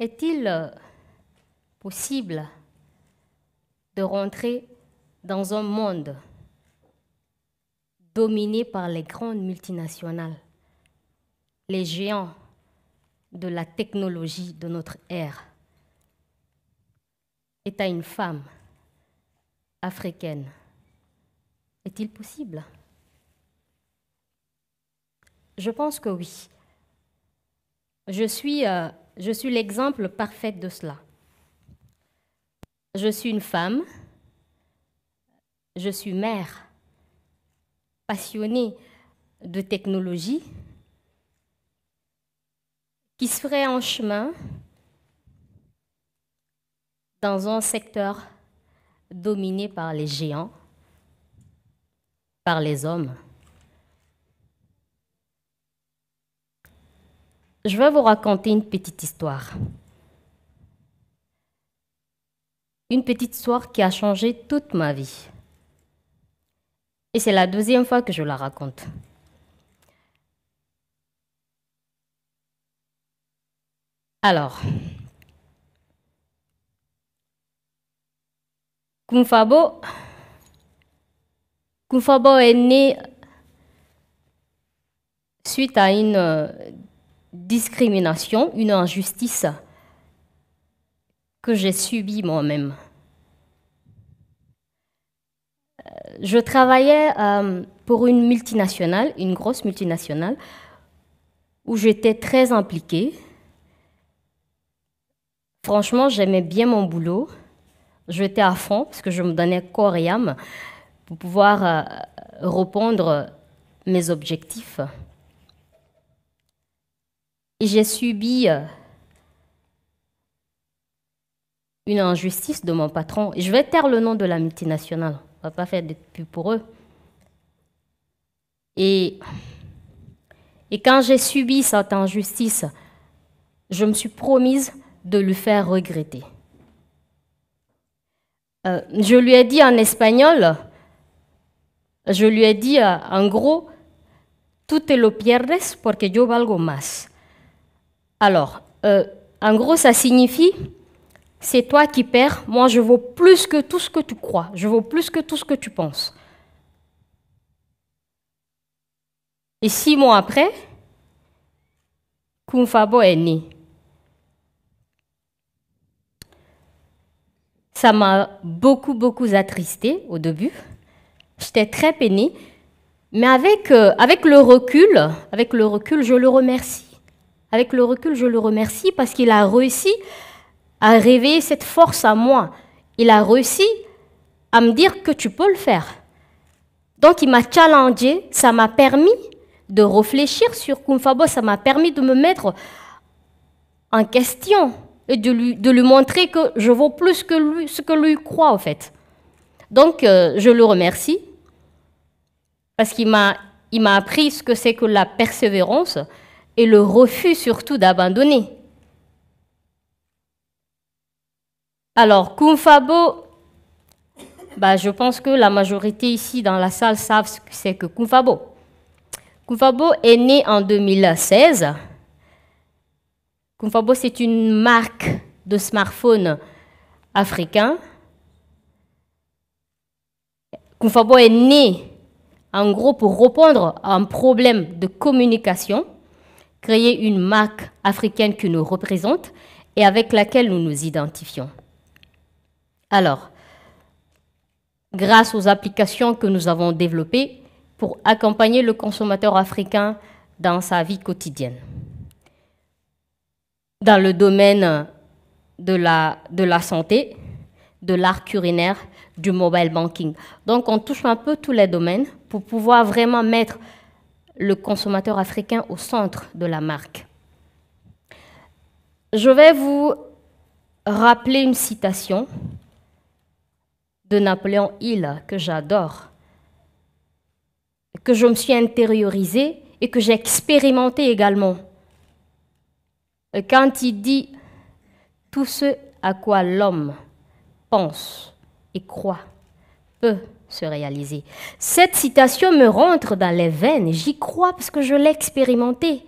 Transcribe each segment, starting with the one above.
Est-il euh, possible de rentrer dans un monde dominé par les grandes multinationales, les géants de la technologie de notre ère, et à une femme africaine Est-il possible Je pense que oui. Je suis euh, je suis l'exemple parfait de cela. Je suis une femme, je suis mère, passionnée de technologie, qui ferait en chemin dans un secteur dominé par les géants, par les hommes. Je vais vous raconter une petite histoire. Une petite histoire qui a changé toute ma vie. Et c'est la deuxième fois que je la raconte. Alors, Kumfabo, Kumfabo est né suite à une euh, discrimination, une injustice que j'ai subie moi-même. Euh, je travaillais euh, pour une multinationale, une grosse multinationale, où j'étais très impliquée. Franchement, j'aimais bien mon boulot. J'étais à fond parce que je me donnais corps et âme pour pouvoir répondre euh, répondre mes objectifs. Et j'ai subi euh, une injustice de mon patron. Je vais taire le nom de la multinationale. On ne va pas faire de pub pour eux. Et, quand j'ai subi cette injustice, je me suis promise de lui faire regretter. Euh, je lui ai dit en espagnol, je lui ai dit euh, en gros, Tu te lo pierdes que yo valgo más. Alors, euh, en gros, ça signifie c'est toi qui perds, moi je vaux plus que tout ce que tu crois, je vaux plus que tout ce que tu penses. Et six mois après, Kumfabo est né. Ça m'a beaucoup, beaucoup attristée au début. J'étais très peinée. Mais avec, euh, avec le recul, avec le recul, je le remercie. Avec le recul, je le remercie parce qu'il a réussi à réveiller cette force à moi. Il a réussi à me dire que tu peux le faire. Donc il m'a challengé, ça m'a permis de réfléchir sur Kumfabo, ça m'a permis de me mettre en question et de lui, montrer que je vaux plus que ce que lui croit en fait. Donc euh, je le remercie parce qu'il m'a appris ce que c'est que la persévérance et le refus surtout d'abandonner. Alors, Kumfabo, bah, je pense que la majorité ici dans la salle savent ce que c'est que Kumfabo. Kumfabo est né en 2016. Kumfabo, c'est une marque de smartphone africain. Kumfabo est né en gros pour répondre à un problème de communication créer une marque africaine qui nous représente et avec laquelle nous nous identifions. Alors, grâce aux applications que nous avons développées pour accompagner le consommateur africain dans sa vie quotidienne. Dans le domaine de la, de la santé, de l'art urinaire, du mobile banking. Donc on touche un peu tous les domaines pour pouvoir vraiment mettre le consommateur africain au centre de la marque. Je vais vous rappeler une citation de Napoléon Hill que j'adore, que je me suis intériorisée et que j'ai expérimentée également. Quand il dit tout ce à quoi l'homme pense et croit peut se réaliser. Cette citation me rentre dans les veines, j'y crois parce que je l'ai expérimentée.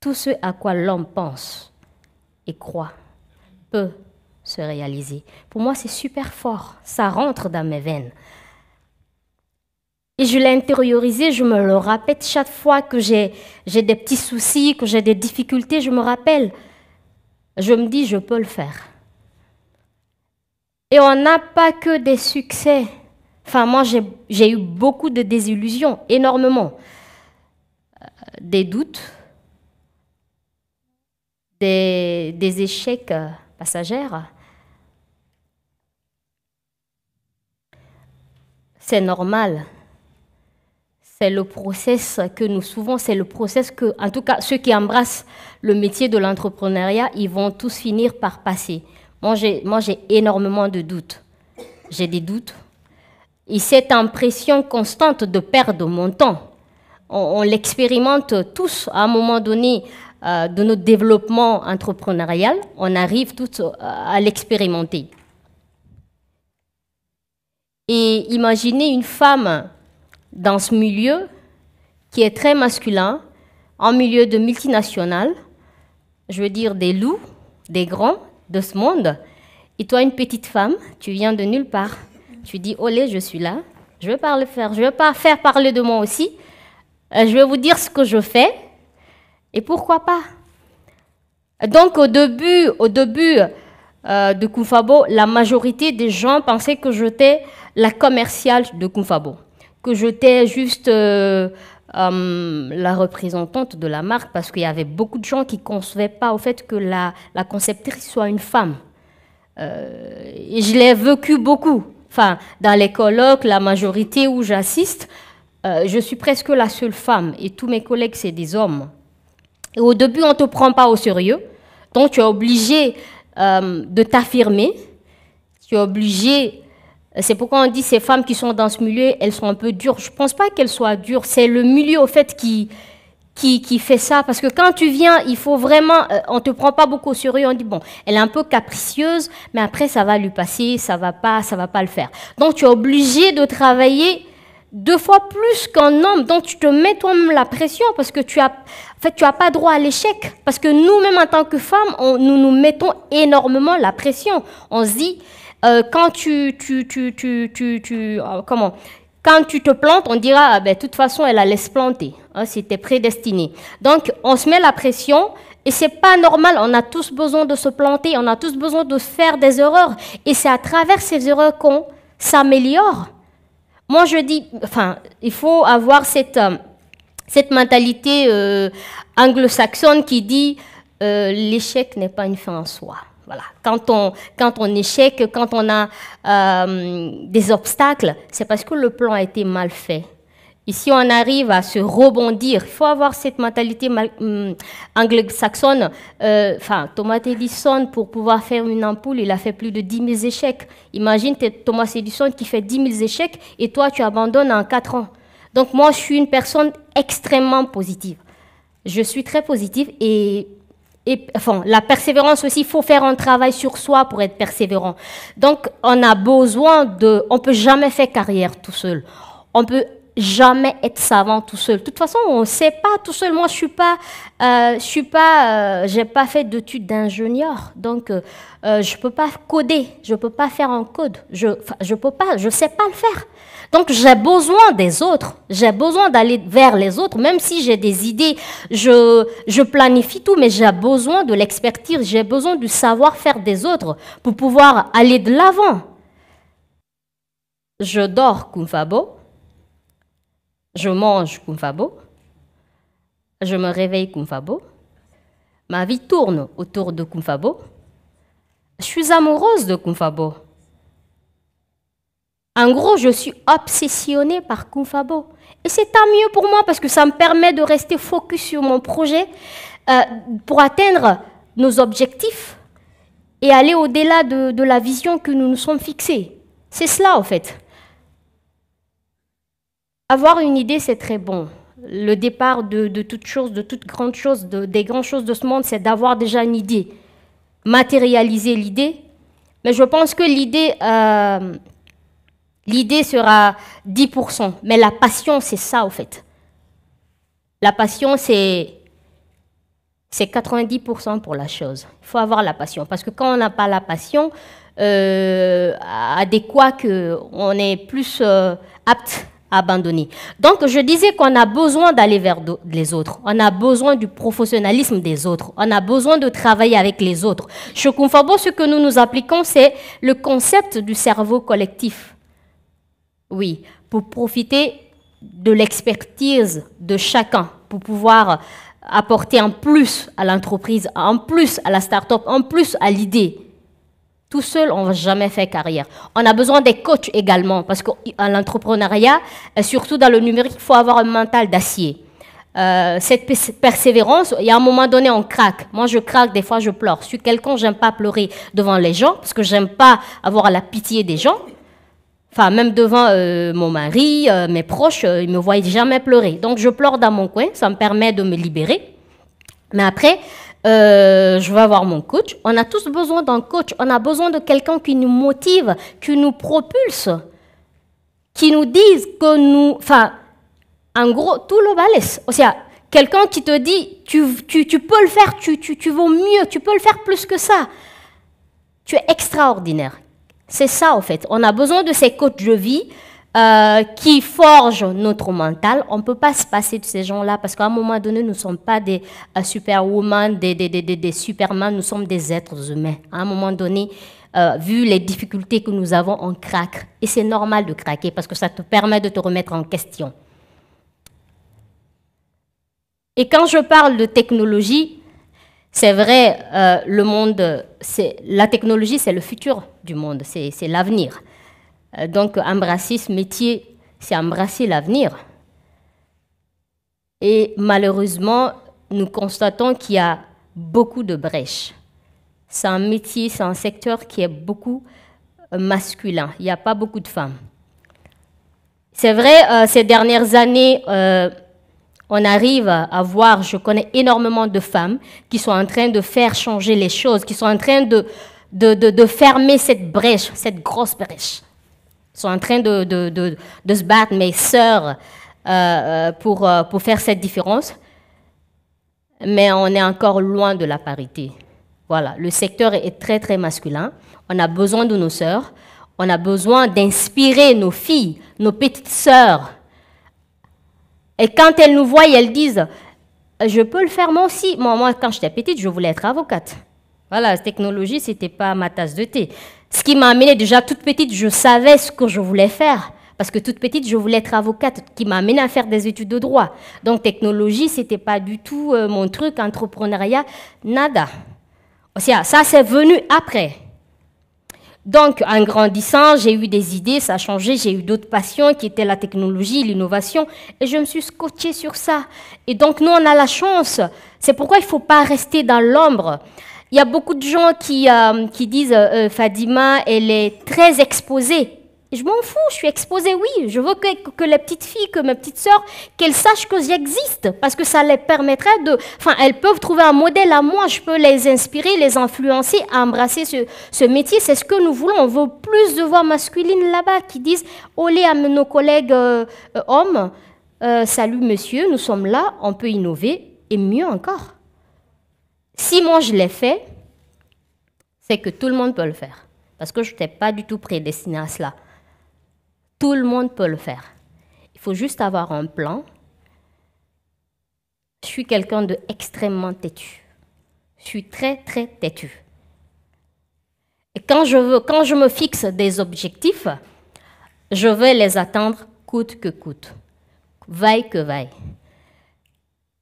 Tout ce à quoi l'homme pense et croit peut se réaliser. Pour moi, c'est super fort, ça rentre dans mes veines. Et je l'ai intériorisé, je me le rappelle chaque fois que j'ai des petits soucis, que j'ai des difficultés, je me rappelle. Je me dis, je peux le faire. Et on n'a pas que des succès. Enfin, moi, j'ai eu beaucoup de désillusions, énormément. Euh, des doutes, des, échecs euh, passagers. C'est normal. C'est le process que nous souvent, c'est le process que, en tout cas, ceux qui embrassent le métier de l'entrepreneuriat, ils vont tous finir par passer. Moi, j'ai, énormément de doutes. J'ai des doutes. Et cette impression constante de perdre mon temps, on, l'expérimente tous à un moment donné euh, de notre développement entrepreneurial. On arrive tous euh, à l'expérimenter. Et imaginez une femme dans ce milieu qui est très masculin, en milieu de multinationales, je veux dire des loups, des grands, de ce monde. Et toi, une petite femme, tu viens de nulle part. Tu dis, olé, oh, je suis là. Je veux pas faire. Je veux pas faire parler de moi aussi. Euh, je vais vous dire ce que je fais. Et pourquoi pas Donc, au début, au début euh, de Koufabo, la majorité des gens pensaient que j'étais la commerciale de Koufabo. Que j'étais juste... Euh, euh, la représentante de la marque parce qu'il y avait beaucoup de gens qui ne concevaient pas au fait que la, conceptrice soit une femme. Euh, je l'ai vécu beaucoup. Enfin, dans les colloques, la majorité où j'assiste, euh, je suis presque la seule femme et tous mes collègues, c'est des hommes. Et au début, on ne te prend pas au sérieux. Donc, tu es obligé de t'affirmer. Tu es obligé c'est pourquoi on dit ces femmes qui sont dans ce milieu, elles sont un peu dures. Je ne pense pas qu'elles soient dures. C'est le milieu, au fait, qui, qui, qui, fait ça. Parce que quand tu viens, il faut vraiment. Euh, on ne te prend pas beaucoup au sérieux. On dit, bon, elle est un peu capricieuse, mais après, ça va lui passer, ça va pas, ça va pas le faire. Donc, tu es obligé de travailler deux fois plus qu'un homme. Donc, tu te mets toi-même la pression parce que tu as. fait, tu n'as pas droit à l'échec. Parce que nous-mêmes, en tant que femmes, nous nous mettons énormément la pression. On se dit euh, quand tu, euh, comment quand tu te plantes, on dira, ah ben, de toute façon, elle la laisse planter. C'était hein, prédestiné. Donc, on se met la pression et c'est pas normal. On a tous besoin de se planter. On a tous besoin de faire des erreurs. Et c'est à travers ces erreurs qu'on s'améliore. Moi, je dis, enfin, il faut avoir cette, euh, mentalité anglo-saxonne qui dit, l'échec n'est pas une fin en soi. Voilà. Quand on, quand on échec, quand on a euh, des obstacles, c'est parce que le plan a été mal fait. Ici, on arrive à se rebondir. Il faut avoir cette mentalité hum, anglo-saxonne. Euh, enfin, Thomas Edison, pour pouvoir faire une ampoule, il a fait plus de 10 000 échecs. Imagine Thomas Edison qui fait 10 000 échecs et toi, tu abandonnes en 4 ans. Donc, moi, je suis une personne extrêmement positive. Je suis très positive et et enfin, la persévérance aussi, il faut faire un travail sur soi pour être persévérant. Donc, on a besoin de, on peut jamais faire carrière tout seul. On peut jamais être savant tout seul. De toute façon, on ne sait pas tout seul. Moi, je suis pas, euh, je suis pas, euh, j'ai pas fait d'études d'ingénieur, donc euh, euh, je peux pas coder, je peux pas faire un code, je, je peux pas, je sais pas le faire. Donc j'ai besoin des autres, j'ai besoin d'aller vers les autres, même si j'ai des idées, je, je planifie tout, mais j'ai besoin de l'expertise, j'ai besoin du savoir-faire des autres pour pouvoir aller de l'avant. Je dors, Kumfabo je mange Kumfabo. Je me réveille Kumfabo. Ma vie tourne autour de Kumfabo. Je suis amoureuse de Kumfabo. En gros, je suis obsessionnée par Kumfabo. Et c'est tant mieux pour moi parce que ça me permet de rester focus sur mon projet euh, pour atteindre nos objectifs et aller au-delà de, de la vision que nous nous sommes fixés. C'est cela, en fait. Avoir une idée, c'est très bon. Le départ de, de toute chose, de toute grande chose, des grandes choses de ce monde, c'est d'avoir déjà une idée. Matérialiser l'idée. Mais je pense que l'idée, euh, l'idée sera 10%. Mais la passion, c'est ça, au fait. La passion, c'est c'est 90% pour la chose. Il faut avoir la passion. Parce que quand on n'a pas la passion, adéquat, euh, que euh, on est plus apte abandonné. Donc je disais qu'on a besoin d'aller vers les autres, on a besoin du professionnalisme des autres, on a besoin de travailler avec les autres. Chez Kumfabo, ce que nous nous appliquons, c'est le concept du cerveau collectif. Oui, pour profiter de l'expertise de chacun, pour pouvoir apporter en plus à l'entreprise, en plus à la start-up, en plus à l'idée. Tout seul, on ne va jamais faire carrière. On a besoin des coachs également, parce qu'en l'entrepreneuriat, euh, surtout dans le numérique, il faut avoir un mental d'acier. Euh, cette persévérance, il y a un moment donné, on craque. Moi, je craque, des fois, je pleure. Je suis quelqu'un, j'aime pas pleurer devant les gens, parce que j'aime pas avoir la pitié des gens. Enfin, même devant euh, mon mari, mes proches, ils me voient jamais pleurer. Donc, je pleure dans mon coin, ça me permet de me libérer. Mais après, euh, je vais avoir mon coach. On a tous besoin d'un coach. On a besoin de quelqu'un qui nous motive, qui nous propulse, qui nous dise que nous. Enfin, en gros, tout le balèze. quelqu'un qui te dit tu, peux le faire, tu, tu, mieux, tu peux le faire plus que ça. Tu es extraordinaire. C'est ça, en fait. On a besoin de ces coachs de vie euh, qui forgent notre mental. On ne peut pas se passer de ces gens-là parce qu'à un moment donné, nous ne sommes pas des euh, superwoman, superwomen, des, des, des, des, supermans, nous sommes des êtres humains. À un moment donné, euh, vu les difficultés que nous avons, on craque. Et c'est normal de craquer parce que ça te permet de te remettre en question. Et quand je parle de technologie, c'est vrai, le monde, la technologie, c'est le futur du monde, c'est l'avenir. Euh, donc embrasser ce métier, c'est embrasser l'avenir. Et malheureusement, nous constatons qu'il y a beaucoup de brèches. C'est un métier, c'est un secteur qui est beaucoup euh, masculin. Il n'y a pas beaucoup de femmes. C'est vrai, euh, ces dernières années, on arrive à voir, je connais énormément de femmes qui sont en train de faire changer les choses, qui sont en train de, de fermer cette brèche, cette grosse brèche sont en train de, de, de, se battre, mes sœurs, euh, euh, pour, euh, pour faire cette différence. Mais on est encore loin de la parité. Voilà, le secteur est très, très masculin. On a besoin de nos sœurs. On a besoin d'inspirer nos filles, nos petites sœurs. Et quand elles nous voient, elles disent, je peux le faire moi aussi. Moi, moi quand j'étais petite, je voulais être avocate. Voilà, la technologie, ce n'était pas ma tasse de thé. Ce qui m'a amené déjà toute petite, je savais ce que je voulais faire. Parce que toute petite, je voulais être avocate, qui m'a amené à faire des études de droit. Donc technologie, c'était pas du tout euh, mon truc, entrepreneuriat, nada. Ah, ça, c'est venu après. Donc, en grandissant, j'ai eu des idées, ça a changé, j'ai eu d'autres passions qui étaient la technologie, l'innovation, et je me suis scotché sur ça. Et donc, nous, on a la chance. C'est pourquoi il ne faut pas rester dans l'ombre. Il y a beaucoup de gens qui, euh, qui disent euh, euh, Fadima, elle est très exposée. Je m'en fous, je suis exposée, oui. Je veux que, les petites filles, que mes petites sœur, qu'elles sachent que j'existe, parce que ça les permettrait de... Enfin, elles peuvent trouver un modèle à moi, je peux les inspirer, les influencer à embrasser ce, métier. C'est ce que nous voulons. On veut plus de voix masculines là-bas qui disent, olé à nos collègues hommes, salut monsieur, nous sommes là, on peut innover, et mieux encore. Si moi je l'ai fait, c'est que tout le monde peut le faire. Parce que je n'étais pas du tout prédestiné à cela. Tout le monde peut le faire. Il faut juste avoir un plan. Je suis quelqu'un d'extrêmement têtu. Je suis très, très têtu. Et quand je, veux, quand je me fixe des objectifs, je vais les atteindre coûte que coûte, vaille que vaille.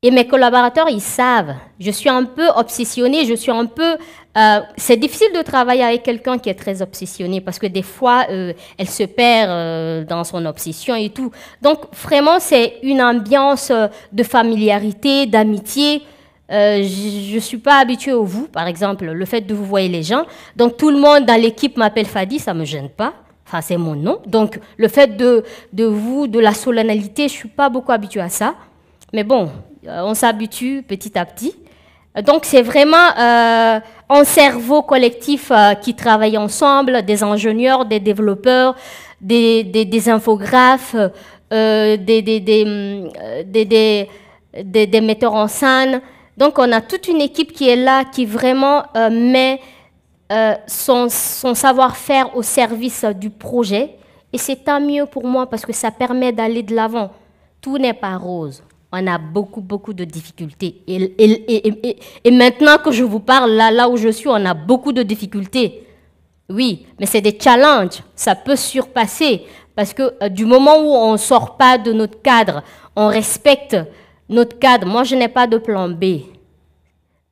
Et mes collaborateurs, ils savent. Je suis un peu obsessionnée, je suis un peu... Euh, c'est difficile de travailler avec quelqu'un qui est très obsessionné parce que des fois, euh, elle se perd euh, dans son obsession et tout. Donc, vraiment, c'est une ambiance de familiarité, d'amitié. je ne suis pas habituée au vous, par exemple, le fait de vous voir les gens. Donc, tout le monde dans l'équipe m'appelle Fadi, ça ne me gêne pas. Enfin, c'est mon nom. Donc, le fait de, de vous, de la solennalité, je ne suis pas beaucoup habituée à ça. Mais bon, euh, on s'habitue petit à petit. Donc c'est vraiment euh, un cerveau collectif euh, qui travaille ensemble, des ingénieurs, des développeurs, des, infographes, des, metteurs en scène. Donc on a toute une équipe qui est là, qui vraiment met son, son savoir-faire au service du projet. Et c'est tant mieux pour moi parce que ça permet d'aller de l'avant. Tout n'est pas rose on a beaucoup, beaucoup de difficultés. Et, maintenant que je vous parle, là, là où je suis, on a beaucoup de difficultés. Oui, mais c'est des challenges. Ça peut surpasser. Parce que euh, du moment où on ne sort pas de notre cadre, on respecte notre cadre. Moi, je n'ai pas de plan B.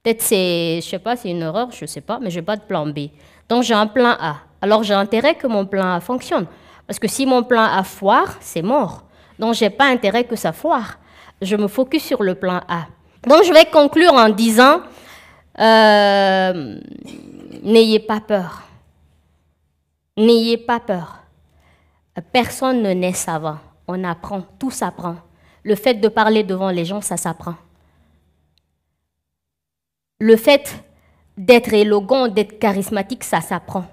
Peut-être c'est, je sais pas, c'est une erreur, je ne sais pas, mais j'ai pas de plan B. Donc j'ai un plan A. Alors j'ai intérêt que mon plan A fonctionne. Parce que si mon plan A foire, c'est mort. Donc j'ai pas intérêt que ça foire. Je me focus sur le plan A. Donc je vais conclure en disant, euh, n'ayez pas peur. N'ayez pas peur. Personne ne naît savant. On apprend, tout s'apprend. Le fait de parler devant les gens, ça s'apprend. Le fait d'être élogant, d'être charismatique, ça s'apprend.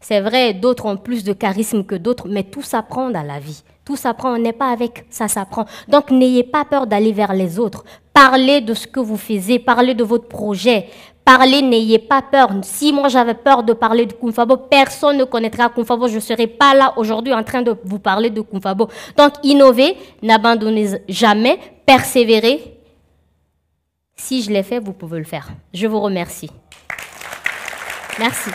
C'est vrai, d'autres ont plus de charisme que d'autres, mais tout s'apprend dans la vie. Tout s'apprend, on n'est pas avec, ça s'apprend. Donc n'ayez pas peur d'aller vers les autres. Parlez de ce que vous faisiez, parlez de votre projet. Parlez, n'ayez pas peur. Si moi j'avais peur de parler de Kumfabo, personne ne connaîtra Kumfabo. Je ne serais pas là aujourd'hui en train de vous parler de Kumfabo. Donc innovez, n'abandonnez jamais, persévérez. Si je l'ai fait, vous pouvez le faire. Je vous remercie. Merci.